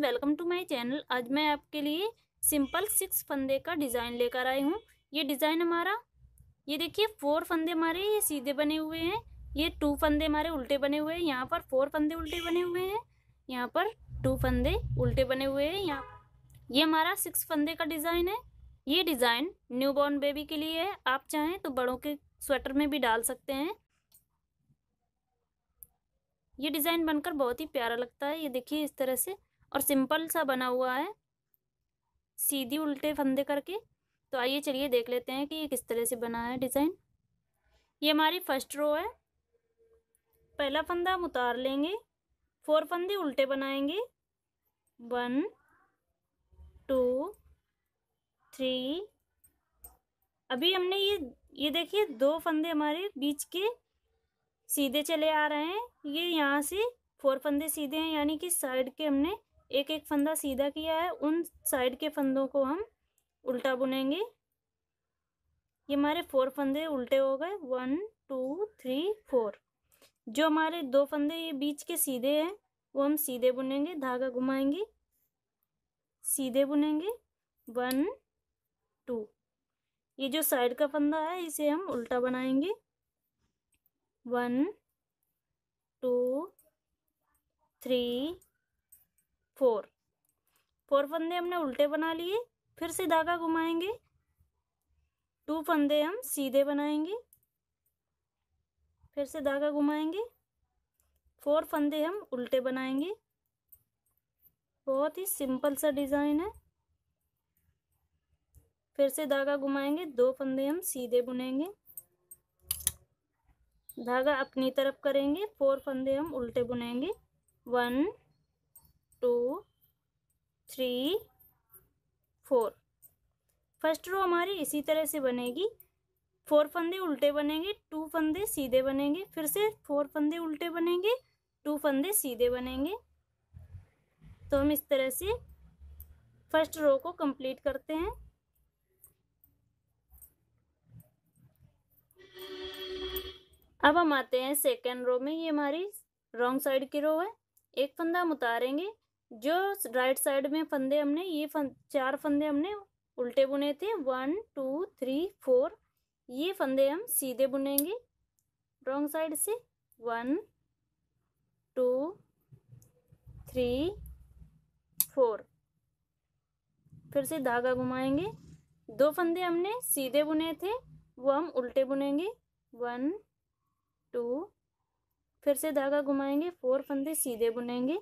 welcome to my channel आज मैं आपके लिए सिंपल सिक्स फंदे का डिज़ाइन लेकर आई हूँ ये डिज़ाइन हमारा ये देखिए फोर फंदे हमारे ये सीधे बने हुए हैं ये टू फंदे हमारे उल्टे बने हुए हैं यहाँ पर फोर फंदे उल्टे बने हुए हैं यहाँ पर टू फंदे उल्टे बने हुए हैं यहाँ ये हमारा सिक्स फंदे का डिज़ाइन है ये डिज़ाइन न्यू बॉर्न बेबी के लिए है आप चाहें तो बड़ों के स्वेटर में भी डाल सकते हैं ये डिज़ाइन बनकर बहुत ही प्यारा लगता है ये देखिए इस तरह से और सिंपल सा बना हुआ है सीधी उल्टे फंदे करके तो आइए चलिए देख लेते हैं कि ये किस तरह से बना है डिज़ाइन ये हमारी फर्स्ट रो है पहला फंदा हम उतार लेंगे फोर फंदे उल्टे बनाएंगे वन टू थ्री अभी हमने ये ये देखिए दो फंदे हमारे बीच के सीधे चले आ रहे हैं ये यहाँ से फोर फंदे सीधे हैं यानी कि साइड के हमने एक एक फंदा सीधा किया है उन साइड के फंदों को हम उल्टा बुनेंगे ये हमारे फोर फंदे उल्टे हो गए वन टू थ्री फोर जो हमारे दो फंदे ये बीच के सीधे हैं वो हम सीधे बुनेंगे धागा घुमाएंगे सीधे बुनेंगे वन टू ये जो साइड का फंदा है इसे हम उल्टा बनाएंगे one two three four four फंदे हमने उल्टे बना लिए फिर से धागा घुमाएंगे टू फंदे हम सीधे बनाएंगे फिर से धागा घुमाएंगे फोर फंदे हम उल्टे बनाएंगे बहुत ही सिंपल सा डिज़ाइन है फिर से धागा घुमाएंगे दो फंदे हम सीधे बुनेंगे धागा अपनी तरफ करेंगे फोर फंदे हम उल्टे बुनेंगे one two three four first row हमारी इसी तरह से बनेगी फोर फंदे उल्टे बनेंगे टू फंदे सीधे बनेंगे फिर से फोर फंदे उल्टे बनेंगे टू फंदे सीधे बनेंगे तो हम इस तरह से फर्स्ट रो को कंप्लीट करते हैं अब हम आते हैं सेकेंड रो में ये हमारी रॉन्ग साइड की रो है एक फंदा हम उतारेंगे जो राइट साइड में फंदे हमने ये फं, चार फंदे हमने उल्टे बुने थे वन टू थ्री फोर ये फंदे हम सीधे बुनेंगे रॉन्ग साइड से वन टू थ्री फोर फिर से धागा घुमाएंगे दो फंदे हमने सीधे बुने थे वो हम उल्टे बुनेंगे वन टू फिर से धागा घुमाएंगे फोर फंदे सीधे बुनेंगे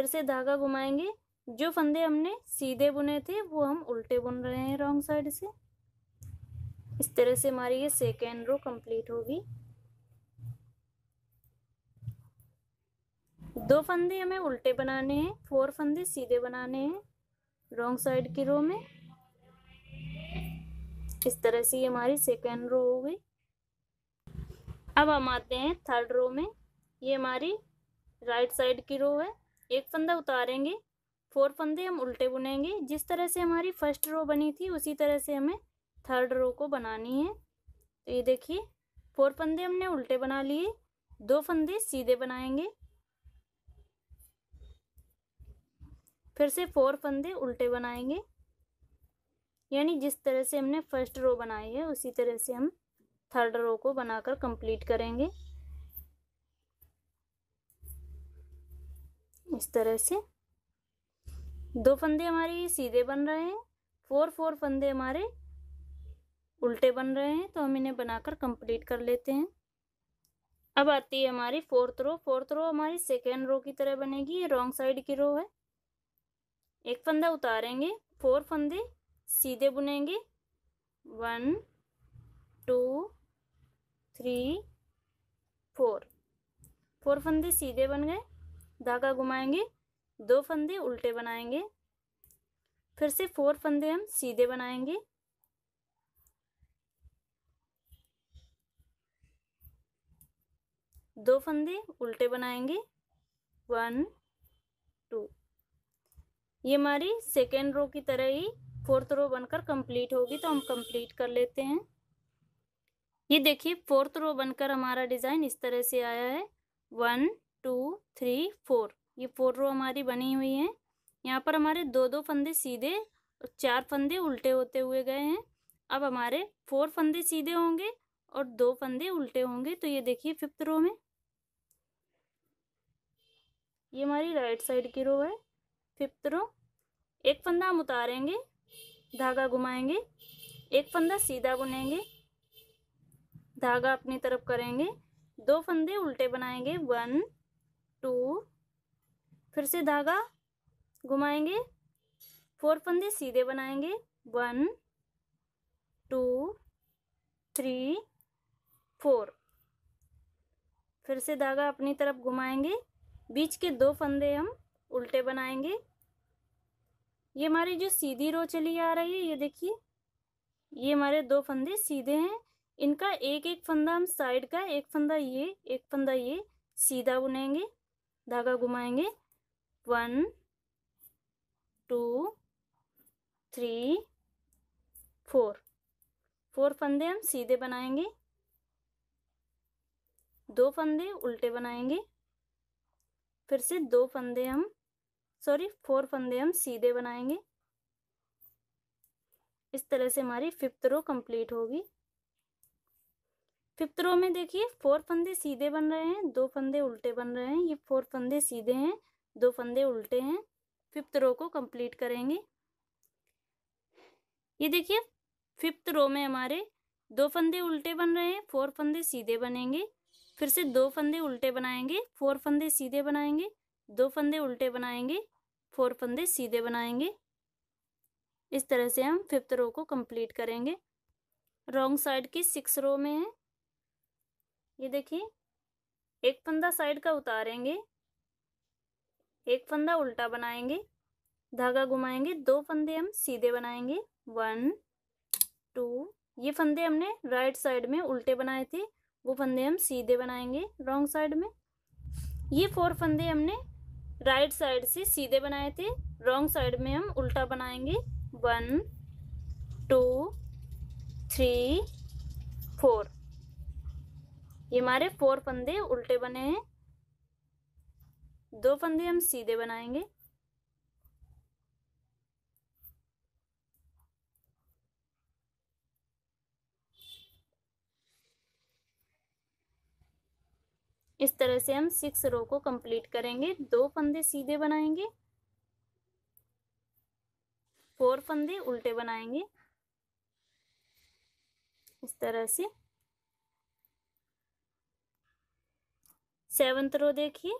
फिर से धागा घुमाएंगे जो फंदे हमने सीधे बुने थे वो हम उल्टे बुन रहे हैं रॉन्ग साइड से इस तरह से हमारी ये सेकेंड रो कंप्लीट होगी दो फंदे हमें उल्टे बनाने हैं फोर फंदे सीधे बनाने हैं रॉन्ग साइड की रो में इस तरह से ये हमारी सेकेंड रो हो गई अब हम आते हैं थर्ड रो में ये हमारी राइट साइड की रो है एक फंदा उतारेंगे फोर फंदे हम उल्टे बुनेंगे जिस तरह से हमारी फर्स्ट रो बनी थी उसी तरह से हमें थर्ड रो को बनानी है तो ये देखिए फोर फंदे हमने उल्टे बना लिए दो फंदे सीधे बनाएंगे फिर से फोर फंदे उल्टे बनाएंगे यानी जिस तरह से हमने फर्स्ट रो बनाई है उसी तरह से हम थर्ड रो को बनाकर कंप्लीट करेंगे इस तरह से दो फंदे हमारे ये सीधे बन रहे हैं फोर फोर फंदे हमारे उल्टे बन रहे हैं तो हम इन्हें बनाकर कंप्लीट कर लेते हैं अब आती है हमारी फोर्थ रो फोर्थ रो हमारी सेकेंड रो की तरह बनेगी ये रॉन्ग साइड की रो है एक फंदा उतारेंगे फोर फंदे सीधे बुनेंगे one two three four four फंदे सीधे बन गए धागा घुमाएंगे दो फंदे उल्टे बनाएंगे फिर से फोर फंदे हम सीधे बनाएंगे दो फंदे उल्टे बनाएंगे वन टू ये हमारी सेकेंड रो की तरह ही फोर्थ रो बनकर कंप्लीट होगी तो हम कंप्लीट कर लेते हैं ये देखिए फोर्थ रो बनकर हमारा डिज़ाइन इस तरह से आया है वन टू थ्री फोर ये फोर रो हमारी बनी हुई है यहाँ पर हमारे दो दो फंदे सीधे और चार फंदे उल्टे होते हुए गए हैं अब हमारे फोर फंदे सीधे होंगे और दो फंदे उल्टे होंगे तो ये देखिए फिफ्थ रो में ये हमारी राइट साइड की रो है फिफ्थ रो एक फंदा हम उतारेंगे धागा घुमाएंगे एक फंदा सीधा बुनेंगे धागा अपनी तरफ करेंगे दो फंदे उल्टे बनाएंगे वन टू फिर से धागा घुमाएंगे फोर फंदे सीधे बनाएंगे वन टू थ्री फोर फिर से धागा अपनी तरफ घुमाएंगे बीच के दो फंदे हम उल्टे बनाएंगे ये हमारी जो सीधी रो चली आ रही है ये देखिए ये हमारे दो फंदे सीधे हैं इनका एक एक फंदा हम साइड का एक फंदा ये एक फंदा ये सीधा बुनेंगे धागा घुमाएंगे one two three four four फंदे हम सीधे बनाएंगे दो फंदे उल्टे बनाएंगे फिर से दो फंदे हम सॉरी फोर फंदे हम सीधे बनाएंगे इस तरह से हमारी फिफ्थ रो कंप्लीट होगी फिफ्थ रो में देखिए फोर फंदे सीधे बन रहे हैं दो फंदे उल्टे बन रहे हैं ये फोर फंदे सीधे हैं दो फंदे उल्टे हैं फिफ्थ रो को कंप्लीट करेंगे ये देखिए फिफ्थ रो में हमारे दो फंदे उल्टे बन रहे हैं फोर फंदे सीधे बनेंगे फिर से दो फंदे उल्टे बनाएंगे फोर फंदे सीधे बनाएंगे दो फंदे उल्टे बनाएंगे फोर फंदे सीधे बनाएंगे इस तरह से हम फिफ्थ रो को कंप्लीट करेंगे रॉन्ग साइड की सिक्स रो में है ये देखिए एक फंदा साइड का उतारेंगे एक फंदा उल्टा बनाएंगे धागा घुमाएंगे दो फंदे हम सीधे बनाएंगे वन टू ये फंदे हमने राइट साइड में उल्टे बनाए थे वो फंदे हम सीधे बनाएंगे रॉन्ग साइड में ये फोर फंदे हमने राइट साइड से सीधे बनाए थे रॉन्ग साइड में हम उल्टा बनाएंगे वन टू थ्री फोर ये हमारे फोर फंदे उल्टे बने हैं दो फंदे हम सीधे बनाएंगे इस तरह से हम सिक्स रो को कंप्लीट करेंगे दो फंदे सीधे बनाएंगे फोर फंदे उल्टे बनाएंगे इस तरह से सेवन्थ रो देखिए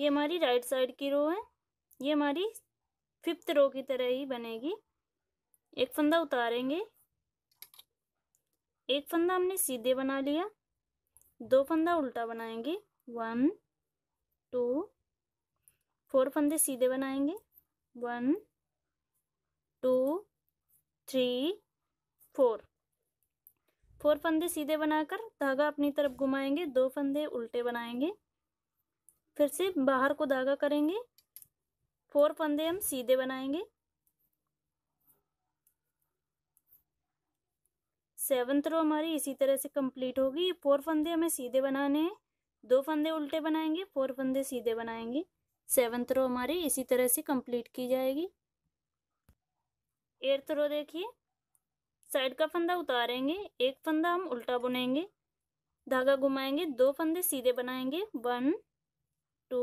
ये हमारी राइट साइड की रो है ये हमारी फिफ्थ रो की तरह ही बनेगी एक फंदा उतारेंगे एक फंदा हमने सीधे बना लिया दो फंदा उल्टा बनाएंगे वन टू फोर फंदे सीधे बनाएंगे one two three four four फंदे सीधे बनाकर धागा अपनी तरफ घुमाएंगे दो फंदे उल्टे बनाएंगे फिर से बाहर को धागा करेंगे फोर फंदे हम सीधे बनाएंगे सेवन्थ रो हमारी इसी तरह से कंप्लीट होगी ये फोर फंदे हमें सीधे बनाने हैं दो फंदे उल्टे बनाएंगे फोर फंदे सीधे बनाएंगे सेवंथ रो हमारी इसी तरह से कंप्लीट की जाएगी एट्थ रो देखिए साइड का फंदा उतारेंगे एक फंदा हम उल्टा बुनेंगे धागा घुमाएंगे दो फंदे सीधे बनाएंगे वन टू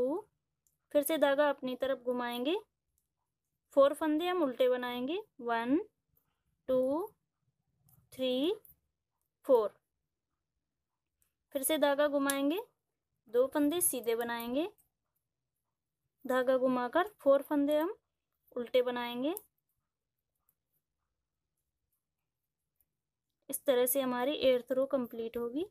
फिर से धागा अपनी तरफ घुमाएंगे फोर फंदे हम उल्टे बनाएंगे वन टू थ्री फोर फिर से धागा घुमाएंगे दो फंदे सीधे बनाएंगे धागा घुमाकर फोर फंदे हम उल्टे बनाएंगे इस तरह से हमारी एर्थ रो कंप्लीट होगी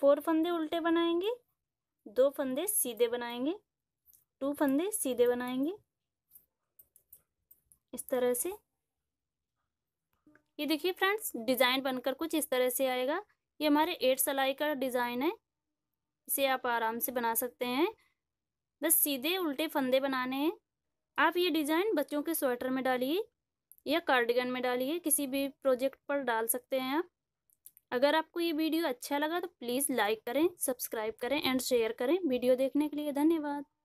फोर फंदे उल्टे बनाएंगे दो फंदे सीधे बनाएंगे टू फंदे सीधे बनाएंगे इस तरह से ये देखिए फ्रेंड्स डिज़ाइन बनकर कुछ इस तरह से आएगा ये हमारे एट सलाई का डिज़ाइन है इसे आप आराम से बना सकते हैं बस सीधे उल्टे फंदे बनाने हैं आप ये डिज़ाइन बच्चों के स्वेटर में डालिए या कार्डिगन में डालिए किसी भी प्रोजेक्ट पर डाल सकते हैं आप अगर आपको ये वीडियो अच्छा लगा तो प्लीज़ लाइक करें सब्सक्राइब करें एंड शेयर करें वीडियो देखने के लिए धन्यवाद